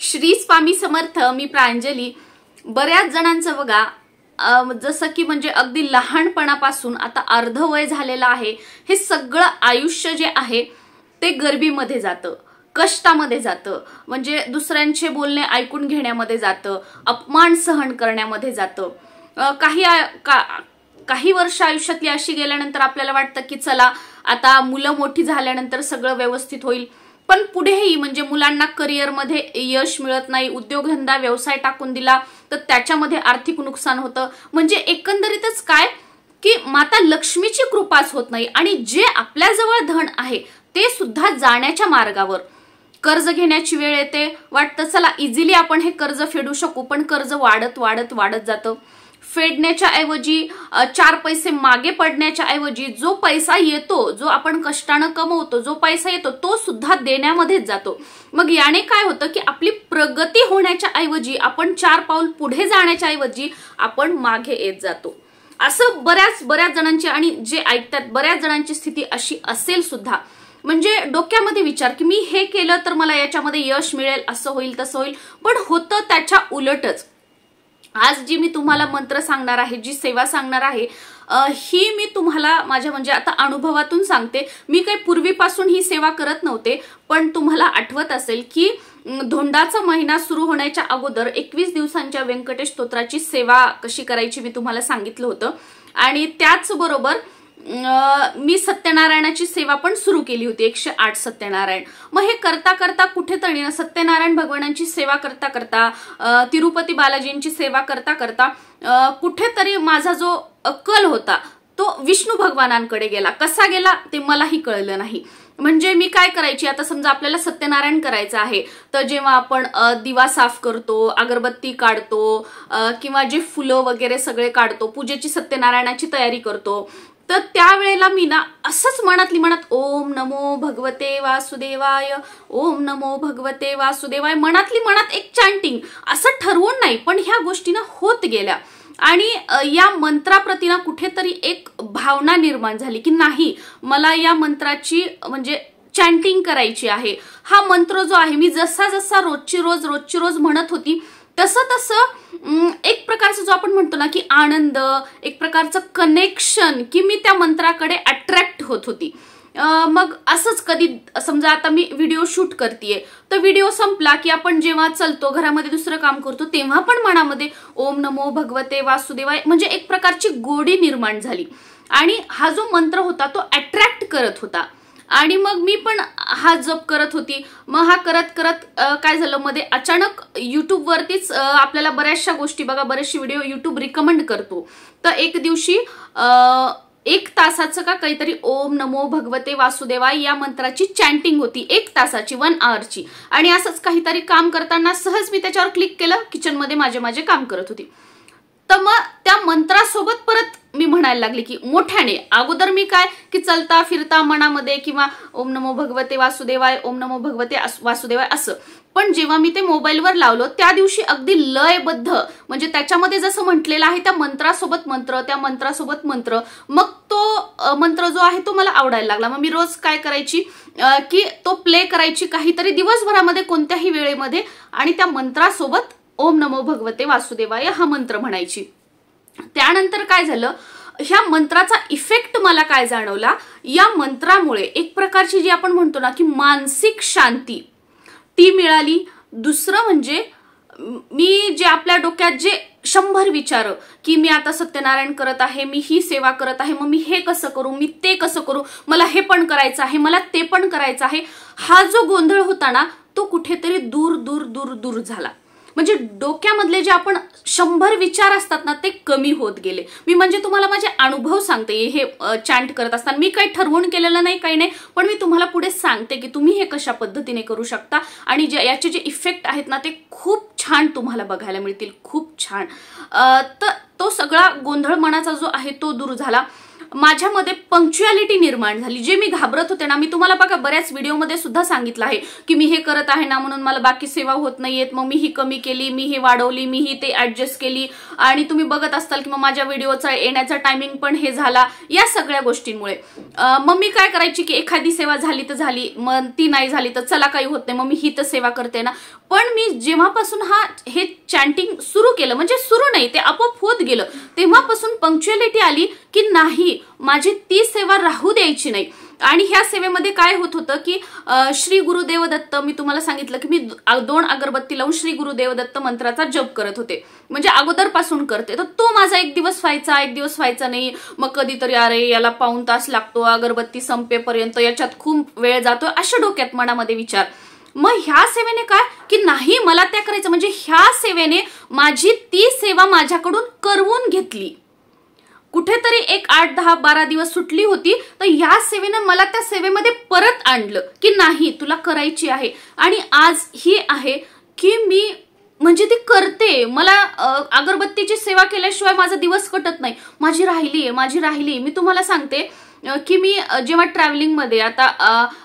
श्री स्वामी समर्थ मी प्रांजली बऱ्याच जणांचं बघा जसं की म्हणजे अगदी लहानपणापासून आता अर्धवय वय झालेलं आहे हे सगळं आयुष्य जे आहे ते गर्बीमध्ये जातं कष्टामध्ये जातं म्हणजे दुसऱ्यांचे बोलणे ऐकून घेण्यामध्ये जातं अपमान सहन करण्यामध्ये जातं काही का, काही वर्ष आयुष्यातली अशी गेल्यानंतर आपल्याला वाटतं की चला आता मुलं मोठी झाल्यानंतर सगळं व्यवस्थित होईल पण पुढेही म्हणजे मुलांना करिअरमध्ये यश मिळत नाही उद्योगधंदा व्यवसाय टाकून दिला तर त्याच्यामध्ये आर्थिक नुकसान होतं म्हणजे एकंदरीतच काय की माता लक्ष्मीची कृपाच होत नाही आणि जे आपल्याजवळ धन आहे ते सुद्धा जाण्याच्या मार्गावर कर्ज घेण्याची वेळ येते वाटतं चला इझिली आपण हे कर्ज फेडू शकू पण कर्ज वाढत वाढत वाढत जातं फेडण्याच्या ऐवजी चार पैसे मागे पडण्याच्या ऐवजी जो पैसा येतो जो आपण कष्टानं कमवतो जो पैसा येतो तो सुद्धा देण्यामध्येच जातो मग याने काय होतं की आपली प्रगती होण्याच्या ऐवजी आपण चार पाऊल पुढे जाण्याच्या ऐवजी आपण मागे येत जातो असं बऱ्याच बऱ्याच जणांची आणि जे ऐकतात बऱ्याच जणांची स्थिती अशी असेल सुद्धा म्हणजे डोक्यामध्ये विचार की मी हे केलं तर मला याच्यामध्ये यश मिळेल असं होईल तसं होईल पण होतं त्याच्या उलटच आज जी मी तुम्हाला मंत्र सांगणार आहे जी सेवा सांगणार आहे ही मी तुम्हाला माझ्या म्हणजे आता अनुभवातून सांगते मी काही पूर्वीपासून ही सेवा करत नव्हते पण तुम्हाला आठवत असेल की धोंडाचा महिना सुरू होण्याच्या अगोदर एकवीस दिवसांच्या व्यंकटेश स्तोत्राची सेवा कशी करायची मी तुम्हाला सांगितलं होतं आणि त्याचबरोबर मी सत्यनारायणाची सेवा पण सुरू केली होती एकशे आठ सत्यनारायण मग हे करता करता कुठेतरी ना सत्यनारायण भगवानांची सेवा करता करता तिरुपती बालाजींची सेवा करता करता कुठेतरी माझा जो कल होता तो विष्णू भगवानांकडे गेला कसा गेला ते मलाही कळलं नाही म्हणजे मी काय करायची आता समजा आपल्याला सत्यनारायण करायचं आहे तर जेव्हा आपण दिवा साफ करतो अगरबत्ती काढतो किंवा जे फुलं वगैरे सगळे काढतो पूजेची सत्यनारायणाची तयारी करतो तर त्यावेळेला मी ना असंच मनातली मनात ओम नमो भगवते वासुदेवाय ओम नमो भगवते वासुदेवाय मनातली मनात एक चॅन्टिंग असं ठरवून नाही पण ह्या गोष्टीनं होत गेल्या आणि या मंत्राप्रती ना कुठेतरी एक भावना निर्माण झाली की नाही मला या मंत्राची म्हणजे चॅन्टिंग करायची आहे हा मंत्र जो आहे मी जसा जसा रोजची रोज रोजची रोज म्हणत होती तसं तसं एक प्रकारचं जो आपण म्हणतो ना की आनंद एक प्रकारचं कनेक्शन की मी त्या मंत्राकडे अट्रॅक्ट होत होती मग असंच कधी समजा आता मी व्हिडिओ शूट करते तर व्हिडिओ संपला की आपण जेव्हा चलतो घरामध्ये दुसरं काम करतो तेव्हा पण मनामध्ये ओम नमो भगवते वासुदेवाय म्हणजे एक प्रकारची गोडी निर्माण झाली आणि हा जो मंत्र होता तो अट्रॅक्ट करत होता आणि मग मी पण हा जप करत होती मग हा करत करत काय झालं मध्ये अचानक युट्यूबवरतीच आपल्याला बऱ्याचशा गोष्टी बघा बरेचशे व्हिडिओ युट्यूब रिकमेंड करतो तर एक दिवशी एक तासाचं का काहीतरी ओम नमो भगवते वासुदेवा या मंत्राची चॅन्टिंग होती एक तासाची वन आवरची आणि असंच काहीतरी काम करताना सहज मी त्याच्यावर क्लिक केलं किचनमध्ये माझे माझे काम करत होती तर मग त्या मंत्रासोबत परत मी म्हणायला लागले की मोठ्याने अगोदर मी काय की चलता फिरता मनामध्ये किंवा ओम नमो भगवते वासुदेवाय ओम नमो भगवते वासुदेवाय असं पण जेव्हा मी ते मोबाईलवर लावलं त्या दिवशी अगदी लयबद्ध म्हणजे त्याच्यामध्ये जसं म्हटलेलं आहे त्या मंत्रासोबत मंत्र त्या मंत्रासोबत मंत्र मग तो मंत्र जो आहे तो मला आवडायला लागला मग मी रोज काय करायची की तो प्ले करायची काहीतरी दिवसभरामध्ये कोणत्याही वेळेमध्ये आणि त्या मंत्रासोबत ओम नमो भगवते वासुदेवाय हा मंत्र म्हणायची त्यानंतर काय झालं ह्या मंत्राचा इफेक्ट मला काय जाणवला या मंत्रामुळे एक प्रकारची जी आपण म्हणतो ना की मानसिक शांती ती मिळाली दुसरं म्हणजे मी जे आपल्या डोक्यात जे शंभर विचार की मी आता सत्यनारायण करत आहे मी ही सेवा करत आहे मग मी हे कसं करू मी ते कसं करू मला हे पण करायचं आहे मला ते पण करायचं आहे हा जो गोंधळ होता ना तो कुठेतरी दूर दूर दूर दूर झाला म्हणजे डोक्यामधले जे आपण शंभर विचार असतात ना ते कमी होत गेले मी म्हणजे तुम्हाला माझे अनुभव सांगते हे चॅन्ट करत असताना मी काही ठरवून केलेलं नाही काही नाही पण मी तुम्हाला पुढे सांगते की तुम्ही हे कशा पद्धतीने करू शकता आणि जे याचे जे इफेक्ट आहेत ना ते खूप छान तुम्हाला बघायला मिळतील खूप छान तर तो सगळा गोंधळ मनाचा जो आहे तो दूर झाला माझ्यामध्ये पंक्च्युअलिटी निर्माण झाली जे मी घाबरत होते ना मी तुम्हाला बघा बऱ्याच व्हिडिओमध्ये सुद्धा सांगितलं आहे की मी हे करत आहे ना म्हणून मला बाकी सेवा होत नाहीयेत मग मी ही कमी केली मी ही वाढवली मी ही ते ऍडजस्ट केली आणि तुम्ही बघत असताल की मग माझ्या व्हिडिओचा येण्याचा टायमिंग पण हे झाला या सगळ्या गोष्टींमुळे मग मी काय करायची की एखादी सेवा झाली तर झाली मग ती नाही झाली तर चला काही होत नाही मग मी ही तर सेवा करते ना पण मी जेव्हापासून हा हे चॅन्टिंग सुरू केलं म्हणजे सुरू नाही ते आपोआप होत गेलं तेव्हापासून पंक्च्युअलिटी आली की नाही माझी ती सेवा राहू द्यायची नाही आणि ह्या सेवेमध्ये काय होत होतं की श्री गुरुदेव दत्त मी तुम्हाला सांगितलं की मी दोन अगरबत्ती लावून श्री गुरुदेव दत्त मंत्राचा जप करत होते म्हणजे अगोदरपासून करते तर तो माझा एक दिवस व्हायचा एक दिवस व्हायचा नाही मग कधीतरी अरे याला पाऊन तास लागतो अगरबत्ती संपेपर्यंत याच्यात खूप वेळ जातो अशा डोक्यात मनामध्ये विचार मग ह्या सेवेने काय की नाही मला त्या करायचं म्हणजे ह्या सेवेने माझी ती सेवा माझ्याकडून करवून घेतली कुठेतरी एक आठ दहा बारा दिवस सुटली होती तर या सेवेनं मला त्या सेवेमध्ये परत आणलं की नाही तुला करायची आहे आणि आज ही आहे की मी म्हणजे ती करते मला अगरबत्तीची सेवा केल्याशिवाय माझा दिवस कटत नाही माझी राहिली आहे माझी राहिली मी तुम्हाला सांगते की मी जेव्हा ट्रॅव्हलिंगमध्ये आता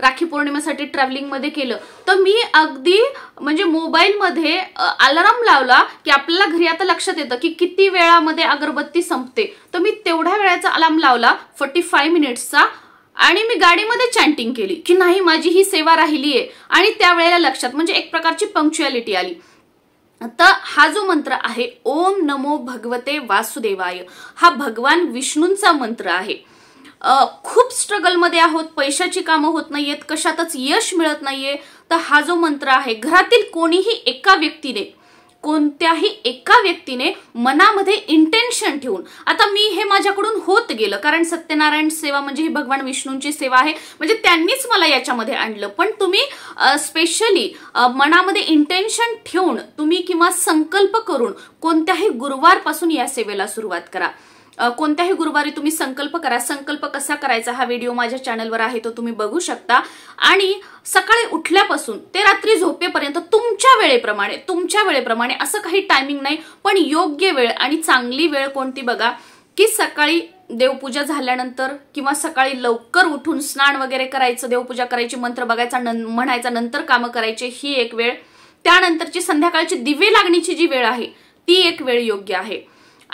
राखी पौर्णिमेसाठी ट्रॅव्हलिंगमध्ये केलं तर मी अगदी म्हणजे मोबाईलमध्ये अलाराम लावला की आपल्याला घरी आता लक्षात येतं की किती वेळामध्ये अगरबत्ती संपते तर मी तेवढ्या वेळाचा अलार्म लावला फोर्टी फाय मिनिट्सचा आणि मी गाडीमध्ये चॅन्टिंग केली की नाही माझी ही सेवा राहिली आहे आणि त्यावेळेला लक्षात म्हणजे एक प्रकारची पंक्च्युअलिटी आली तर हा जो मंत्र आहे ओम नमो भगवते वासुदेवाय हा भगवान विष्णूंचा मंत्र आहे खूप स्ट्रगलमध्ये आहोत पैशाची कामं होत नाहीयेत कशातच यश मिळत नाहीये तर हा जो मंत्र आहे घरातील कोणीही एका व्यक्तीने कोणत्याही एका व्यक्तीने मनामध्ये इंटेन्शन ठेवून आता मी हे माझ्याकडून होत गेलं कारण सत्यनारायण सेवा म्हणजे ही भगवान विष्णूंची सेवा आहे म्हणजे त्यांनीच मला याच्यामध्ये आणलं पण तुम्ही स्पेशली मनामध्ये इंटेन्शन ठेवून तुम्ही किंवा संकल्प करून कोणत्याही गुरुवारपासून या सेवेला सुरुवात करा कोणत्याही गुरुवारी तुम्ही संकल्प करा संकल्प कसा करायचा हा व्हिडिओ माझ्या चॅनलवर आहे तो तुम्ही बघू शकता आणि सकाळी उठल्यापासून ते रात्री झोपेपर्यंत तुमच्या वेळेप्रमाणे तुमच्या वेळेप्रमाणे असं काही टायमिंग नाही पण योग्य वेळ आणि चांगली वेळ कोणती बघा की सकाळी देवपूजा झाल्यानंतर किंवा सकाळी लवकर उठून स्नान वगैरे करायचं देवपूजा करायची मंत्र बघायचा म्हणायचा नंतर कामं करायचे ही एक वेळ त्यानंतरची संध्याकाळची दिवे लागण्याची जी वेळ आहे ती एक वेळ योग्य आहे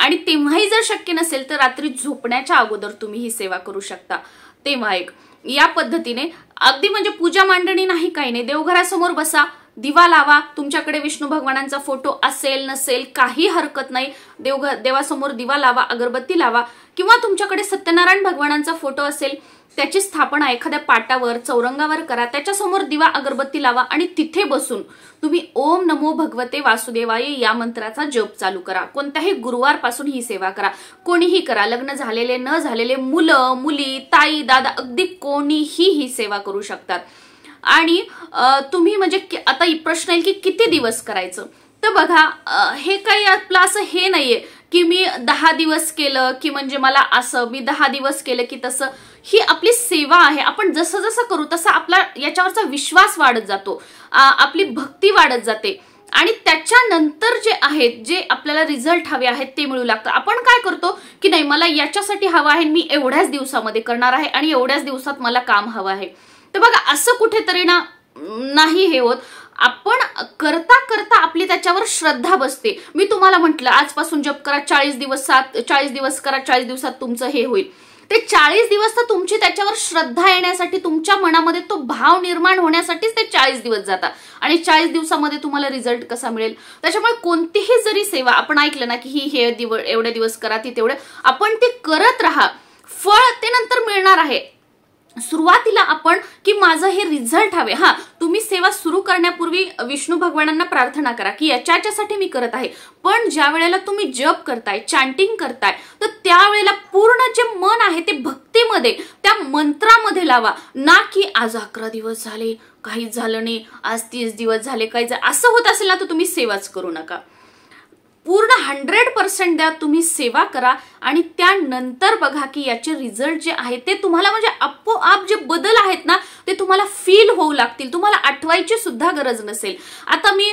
आणि तेव्हाही जर शक्य नसेल तर रात्री झोपण्याच्या अगोदर तुम्ही ही सेवा करू शकता तेव्हा एक या पद्धतीने अगदी म्हणजे पूजा मांडणी नाही काही नाही देवघरासमोर बसा दिवा लावा तुमच्याकडे विष्णू भगवानांचा फोटो असेल नसेल काही हरकत नाही देवघ देवासमोर दिवा लावा अगरबत्ती लावा किंवा तुमच्याकडे सत्यनारायण भगवानांचा फोटो असेल त्याची स्थापना एखाद्या पाटावर चौरंगावर करा त्याच्यासमोर दिवा अगरबत्ती लावा आणि तिथे बसून तुम्ही ओम नमो भगवते वासुदेवाय या मंत्राचा जप चालू करा कोणत्याही गुरुवारपासून ही सेवा करा कोणीही करा लग्न झालेले न झालेले मुलं मुली ताई दादा अगदी कोणीही ही सेवा करू शकतात आणि तुम्ही म्हणजे आता प्रश्न येईल की किती दिवस करायचं तर बघा हे काही आपलं असं हे नाहीये की मी दहा दिवस केलं की म्हणजे मला असं मी दहा दिवस केलं की तसं ही आपली सेवा आहे आपण जसं जसं करू तसा आपला याच्यावरचा विश्वास वाढत जातो आपली भक्ती वाढत जाते आणि त्याच्यानंतर जे आहेत जे आपल्याला रिझल्ट हवे आहेत ते मिळू लागतं आपण काय करतो की नाही मला याच्यासाठी हवं आहे मी एवढ्याच दिवसामध्ये करणार आहे आणि एवढ्याच दिवसात मला काम हवं आहे तर बघा असं कुठेतरी ना नाही हे होत आपण करता करता आपली त्याच्यावर श्रद्धा बसते मी तुम्हाला म्हटलं आजपासून जप करा चाळीस दिवस सात चाळीस दिवस करा चाळीस दिवसात तुमचं हे होईल ते चाळीस दिवस तर तुमची त्याच्यावर श्रद्धा येण्यासाठी तुमच्या मनामध्ये तो भाव निर्माण होण्यासाठीच ते चाळीस दिवस जातात आणि चाळीस दिवसामध्ये तुम्हाला रिझल्ट कसा मिळेल त्याच्यामुळे कोणतीही जरी सेवा आपण ऐकलं ना की ही हे दिवस एवढे दिवस करा ती तेवढे आपण ते करत राहा फळ ते नंतर मिळणार आहे सुरुवातीला आपण की माझं हे रिझल्ट हवे हा तुम्ही सेवा सुरू करण्यापूर्वी विष्णू भगवानांना प्रार्थना करा की याच्यासाठी मी करत आहे पण ज्या वेळेला तुम्ही जप करताय चॅन्टिंग करताय तर त्यावेळेला पूर्ण जे मन आहे ते भक्तीमध्ये त्या मंत्रामध्ये लावा ना की आज अकरा दिवस झाले काहीच झालं नाही आज तीस दिवस झाले काही असं होत असेल ना तर तुम्ही सेवाच करू नका पूर्ण हंड्रेड पर्सेंट द्या तुम्ही सेवा करा आणि त्यानंतर बघा की याचे रिझल्ट जे आहेत ते तुम्हाला म्हणजे आपोआप जे बदल आहेत ना ते तुम्हाला फील होऊ लागतील तुम्हाला आठवायची सुद्धा गरज नसेल आता मी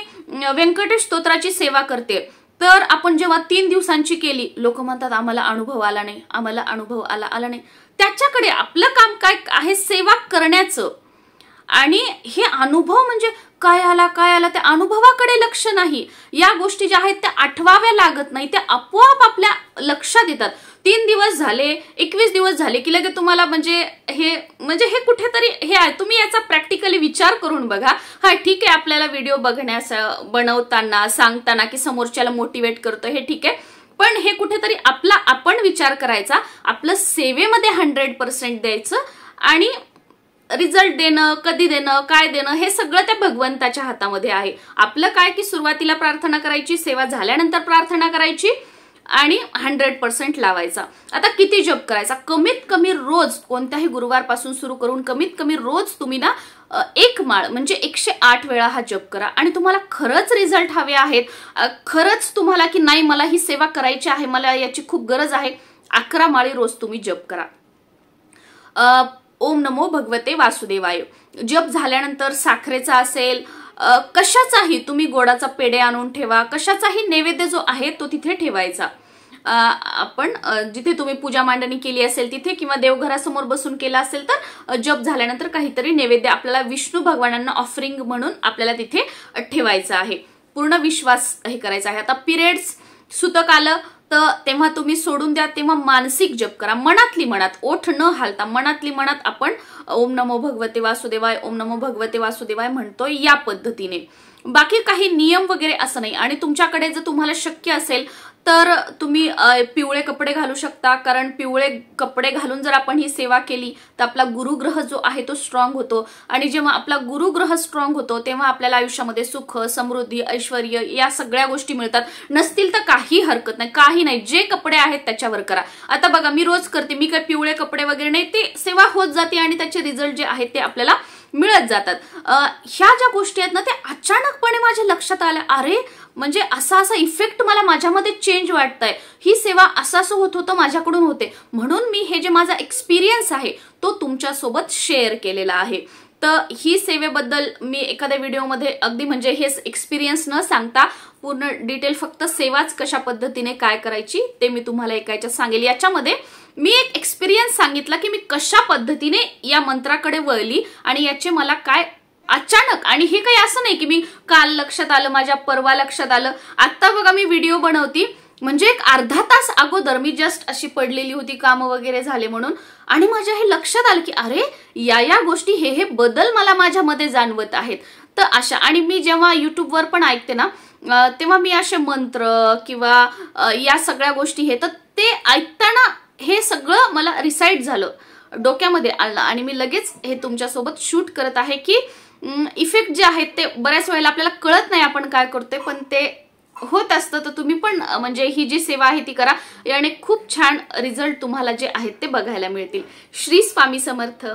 व्यंकटेश स्तोत्राची सेवा करते तर आपण जेव्हा तीन दिवसांची केली लोक म्हणतात आम्हाला अनुभव आला नाही आम्हाला अनुभव आला आला नाही त्याच्याकडे आपलं काम काय आहे सेवा करण्याचं आणि हे अनुभव म्हणजे काय आला काय आला त्या अनुभवाकडे लक्ष नाही या गोष्टी ज्या आहेत त्या आठवाव्या लागत नाही त्या आपोआप आपल्या लक्षात येतात तीन दिवस झाले एकवीस दिवस झाले की लगेच तुम्हाला म्हणजे हे म्हणजे हे कुठेतरी हे आहे तुम्ही याचा प्रॅक्टिकली विचार करून बघा हा ठीक आहे आपल्याला व्हिडिओ बघण्यास बनवताना सांगताना की समोरच्याला मोटिवेट करतो हे ठीक आहे पण हे कुठेतरी आपला आपण विचार करायचा आपलं सेवेमध्ये हंड्रेड पर्सेंट द्यायचं आणि रिझल्ट देणं कधी देणं काय देणं हे सगळं त्या भगवंताच्या हातामध्ये आहे आपलं काय की सुरुवातीला प्रार्थना करायची सेवा झाल्यानंतर प्रार्थना करायची आणि हंड्रेड पर्सेंट लावायचा आता किती जप करायचा कमीत कमी रोज कोणत्याही गुरुवारपासून सुरू करून कमीत कमी रोज तुम्ही ना एक माळ म्हणजे एकशे आठ वेळा हा जप करा आणि तुम्हाला खरंच रिझल्ट हवे आहेत खरंच तुम्हाला की नाही मला ही सेवा करायची आहे मला याची खूप गरज आहे अकरा माळी रोज तुम्ही जप करा ओम नमो भगवते वासुदेवाय जप झाल्यानंतर साखरेचा असेल कशाचाही तुम्ही गोडाचा पेढे आणून ठेवा कशाचाही नैवेद्य जो आहे तो तिथे ठेवायचा आपण जिथे तुम्ही पूजा मांडणी केली असेल तिथे किंवा देवघरासमोर बसून केला असेल तर जप झाल्यानंतर काहीतरी नैवेद्य आपल्याला विष्णू भगवानांना ऑफरिंग म्हणून आपल्याला तिथे ठेवायचं आहे पूर्ण विश्वास हे करायचा आहे आता पिरियड्स सुतक तर तेव्हा तुम्ही सोडून द्या तेव्हा मानसिक जप करा मनातली मनात ओठ न हालता मनातली मनात आपण ओम नमो भगवते वासुदेवाय ओम नमो भगवते वासुदेवाय म्हणतोय या पद्धतीने बाकी काही नियम वगैरे असं नाही आणि तुमच्याकडे जर तुम्हाला शक्य असेल तर तुम्ही पिवळे कपडे घालू शकता कारण पिवळे कपडे घालून जर आपण ही सेवा केली तर आपला गुरुग्रह जो आहे तो स्ट्रॉंग होतो आणि जेव्हा आपला गुरुग्रह स्ट्रॉंग होतो तेव्हा आपल्याला आयुष्यामध्ये सुख समृद्धी ऐश्वर या सगळ्या गोष्टी मिळतात नसतील तर काही हरकत नाही काही नाही जे कपडे आहेत त्याच्यावर करा आता बघा मी रोज करते मी काय पिवळे कपडे वगैरे नाही ते सेवा होत जाते आणि त्याचे रिझल्ट जे आहेत ते आपल्याला मिळत जातात ह्या ज्या गोष्टी आहेत ना ते अचानकपणे माझ्या लक्षात आल्या अरे म्हणजे असा असा इफेक्ट मला माझ्यामध्ये चेंज वाटत आहे ही सेवा असं असं होत होतं माझ्याकडून होते म्हणून मी हे जे माझा एक्सपिरियन्स आहे तो तुमच्यासोबत शेअर केलेला आहे तर ही सेवेबद्दल मी एखाद्या व्हिडिओमध्ये अगदी म्हणजे हे एक्सपिरियन्स न सांगता पूर्ण डिटेल फक्त सेवाच कशा पद्धतीने काय करायची ते मी तुम्हाला ऐकायच्या सांगेल याच्यामध्ये मी एक सांगितलं की मी कशा पद्धतीने या मंत्राकडे वळली आणि याचे मला काय अचानक आणि हे काही असं नाही की मी काल लक्षात आलं माझ्या परवा लक्षात आलं आत्ता बघा मी व्हिडिओ बनवती म्हणजे एक अर्धा तास अगोदर मी जस्ट अशी पडलेली होती कामं वगैरे झाले म्हणून आणि माझ्या हे लक्षात आलं की अरे या या गोष्टी हे हे बदल मला माझ्यामध्ये जाणवत आहेत तर अशा आणि मी जेव्हा युट्यूबवर पण ऐकते ना तेव्हा मी असे मंत्र किंवा या सगळ्या गोष्टी हे तर ते ऐकताना हे सगळं मला रिसाईट झालं डोक्यामध्ये आलं आणि मी लगेच हे तुमच्यासोबत शूट करत आहे की इफेक्ट जे आहेत ते बऱ्याच वेळेला आपल्याला कळत नाही आपण काय करतोय पण ते होत असतं तर तुम्ही पण म्हणजे ही जी सेवा आहे ती करा याने खूप छान रिझल्ट तुम्हाला जे आहेत ते बघायला मिळतील श्री स्वामी समर्थ